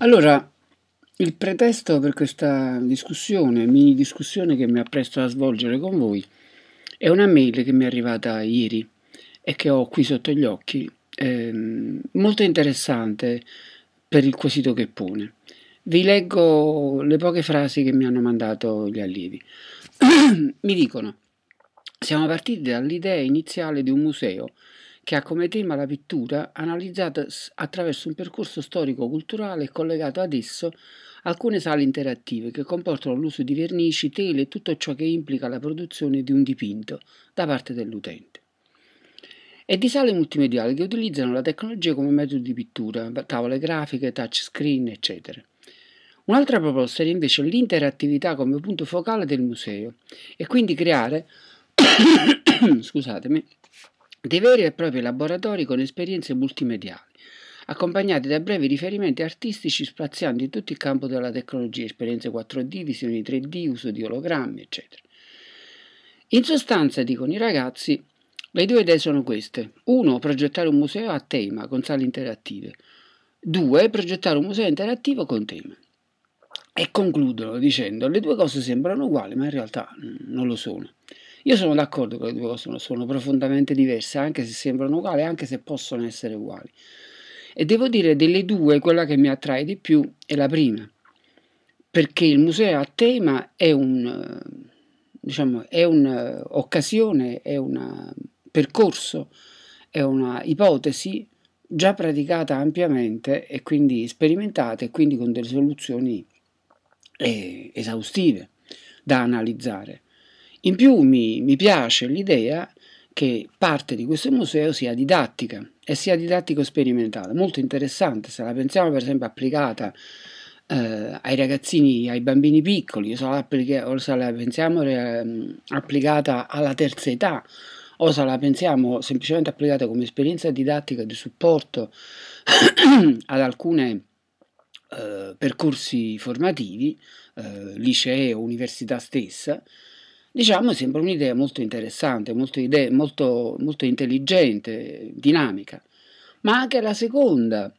Allora, il pretesto per questa discussione, mini discussione che mi appresto a svolgere con voi, è una mail che mi è arrivata ieri e che ho qui sotto gli occhi, ehm, molto interessante per il quesito che pone. Vi leggo le poche frasi che mi hanno mandato gli allievi. mi dicono, siamo partiti dall'idea iniziale di un museo che ha come tema la pittura, analizzata attraverso un percorso storico-culturale e collegato ad esso alcune sale interattive che comportano l'uso di vernici, tele e tutto ciò che implica la produzione di un dipinto da parte dell'utente. E di sale multimediali che utilizzano la tecnologia come metodo di pittura, tavole grafiche, touchscreen, eccetera. Un'altra proposta era invece l'interattività come punto focale del museo e quindi creare, scusatemi, dei veri e propri laboratori con esperienze multimediali, accompagnati da brevi riferimenti artistici spaziando in tutto il campo della tecnologia, esperienze 4D, visioni 3D, uso di ologrammi, eccetera. In sostanza, dicono i ragazzi, le due idee sono queste. Uno, Progettare un museo a tema con sale interattive. Due, Progettare un museo interattivo con tema. E concludono dicendo, le due cose sembrano uguali, ma in realtà mm, non lo sono. Io sono d'accordo che le due cose sono, sono profondamente diverse, anche se sembrano uguali, anche se possono essere uguali. E devo dire, delle due, quella che mi attrae di più è la prima, perché il museo a tema è un diciamo, è un'occasione, è un percorso, è una ipotesi già praticata ampiamente e quindi sperimentata e quindi con delle soluzioni eh, esaustive da analizzare. In più mi, mi piace l'idea che parte di questo museo sia didattica e sia didattico sperimentale, molto interessante se la pensiamo per esempio applicata eh, ai ragazzini, ai bambini piccoli, o se la, o se la pensiamo eh, applicata alla terza età, o se la pensiamo semplicemente applicata come esperienza didattica di supporto ad alcuni eh, percorsi formativi, eh, liceo, università stessa, diciamo, sembra un'idea molto interessante, molto, idea, molto, molto intelligente, dinamica. Ma anche la seconda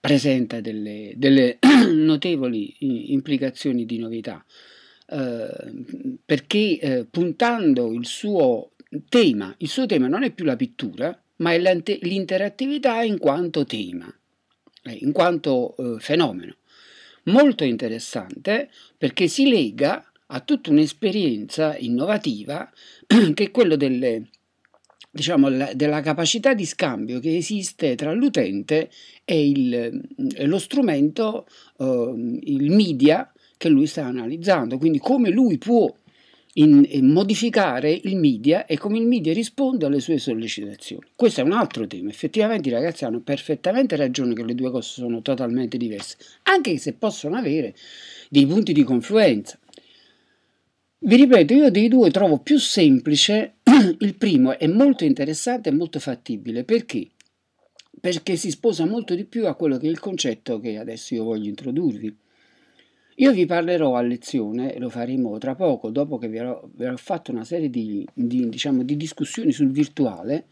presenta delle, delle notevoli implicazioni di novità, eh, perché eh, puntando il suo tema, il suo tema non è più la pittura, ma è l'interattività in quanto tema, eh, in quanto eh, fenomeno. Molto interessante perché si lega a tutta un'esperienza innovativa che è quella delle, diciamo, della capacità di scambio che esiste tra l'utente e, il, e lo strumento, eh, il media che lui sta analizzando, quindi come lui può in, in modificare il media e come il media risponde alle sue sollecitazioni. Questo è un altro tema, effettivamente i ragazzi hanno perfettamente ragione che le due cose sono totalmente diverse, anche se possono avere dei punti di confluenza. Vi ripeto, io dei due trovo più semplice il primo, è molto interessante e molto fattibile. Perché? Perché si sposa molto di più a quello che è il concetto che adesso io voglio introdurvi. Io vi parlerò a lezione, e lo faremo tra poco, dopo che vi avrò, fatto una serie di, di, diciamo, di discussioni sul virtuale,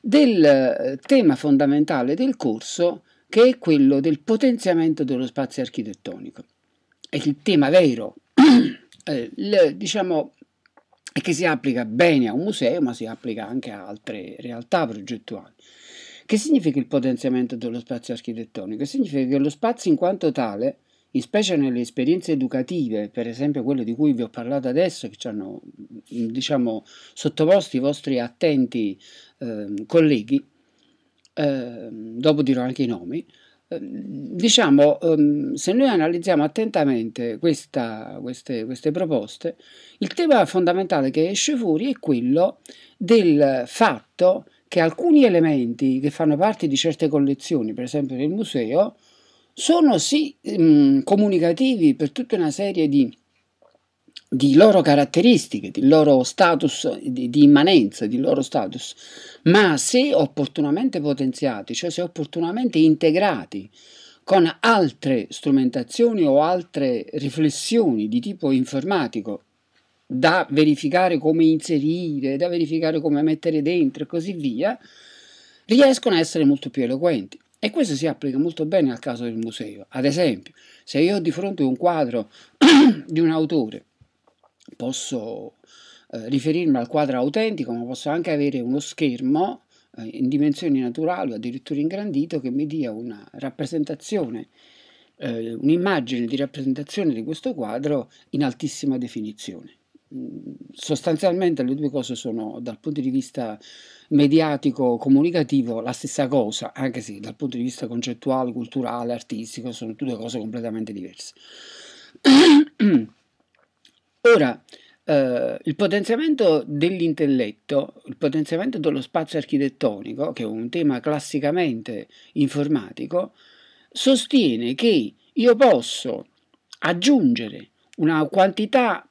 del eh, tema fondamentale del corso che è quello del potenziamento dello spazio architettonico. È il tema vero eh, diciamo, che si applica bene a un museo, ma si applica anche a altre realtà progettuali. Che significa il potenziamento dello spazio architettonico? Significa che lo spazio in quanto tale, in specie nelle esperienze educative, per esempio quelle di cui vi ho parlato adesso, che ci hanno mm, diciamo, sottoposto i vostri attenti eh, colleghi, eh, dopo dirò anche i nomi, Ehm, diciamo, ehm, se noi analizziamo attentamente questa, queste, queste, proposte, il tema fondamentale che esce fuori è quello del fatto che alcuni elementi che fanno parte di certe collezioni, per esempio del museo, sono sì ehm, comunicativi per tutta una serie di di loro caratteristiche, di loro status di, di, immanenza, di loro status, ma se opportunamente potenziati, cioè se opportunamente integrati con altre strumentazioni o altre riflessioni di tipo informatico da verificare come inserire, da verificare come mettere dentro e così via, riescono a essere molto più eloquenti. E questo si applica molto bene al caso del museo. Ad esempio, se io ho di fronte un quadro di un autore posso eh, riferirmi al quadro autentico, ma posso anche avere uno schermo eh, in dimensioni naturali o addirittura ingrandito che mi dia una rappresentazione, eh, un'immagine di rappresentazione di questo quadro in altissima definizione. Mm, sostanzialmente le due cose sono dal punto di vista mediatico comunicativo la stessa cosa, anche se dal punto di vista concettuale, culturale, artistico sono due cose completamente diverse. Ora, eh, il potenziamento dell'intelletto, il potenziamento dello spazio architettonico, che è un tema classicamente informatico, sostiene che io posso aggiungere una quantità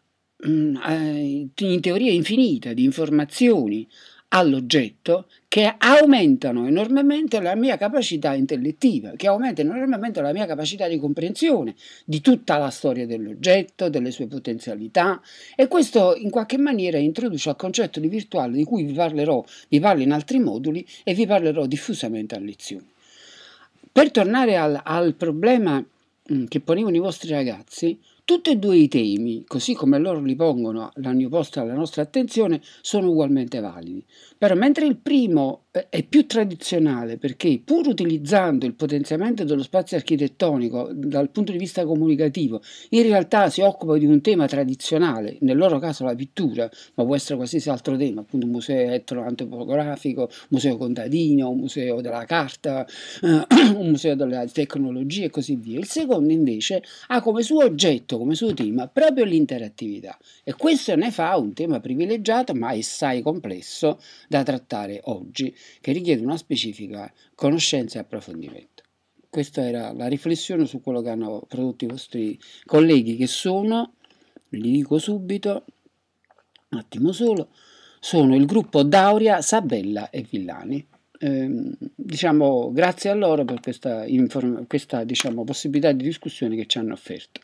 mm, eh, in teoria infinita di informazioni all'oggetto che aumentano enormemente la mia capacità intellettiva, che aumentano enormemente la mia capacità di comprensione di tutta la storia dell'oggetto, delle sue potenzialità e questo in qualche maniera introduce al concetto di virtuale di cui vi parlerò, vi parlo in altri moduli e vi parlerò diffusamente a lezione. Per tornare al, al problema mm, che ponevano i vostri ragazzi, tutti e due i temi, così come loro li pongono l'anno posto alla nostra attenzione, sono ugualmente validi. Però mentre il primo eh, è più tradizionale perché pur utilizzando il potenziamento dello spazio architettonico dal punto di vista comunicativo, in realtà si occupa di un tema tradizionale, nel loro caso la pittura, ma può essere qualsiasi altro tema, appunto un museo etnoantropografico, un museo contadino, un museo della carta, eh, un museo delle tecnologie e così via. Il secondo invece ha come suo oggetto visto come suo ultima proprio l'interattività e questo ne fa un tema privilegiato ma assai complesso da trattare oggi che richiede una specifica conoscenza e approfondimento. Questa era la riflessione su quello che hanno prodotto i vostri colleghi che sono, li dico subito, un attimo solo, sono il gruppo Dauria, Sabella e Villani. Ehm, diciamo grazie a loro per questa, questa diciamo, possibilità di discussione che ci hanno offerto.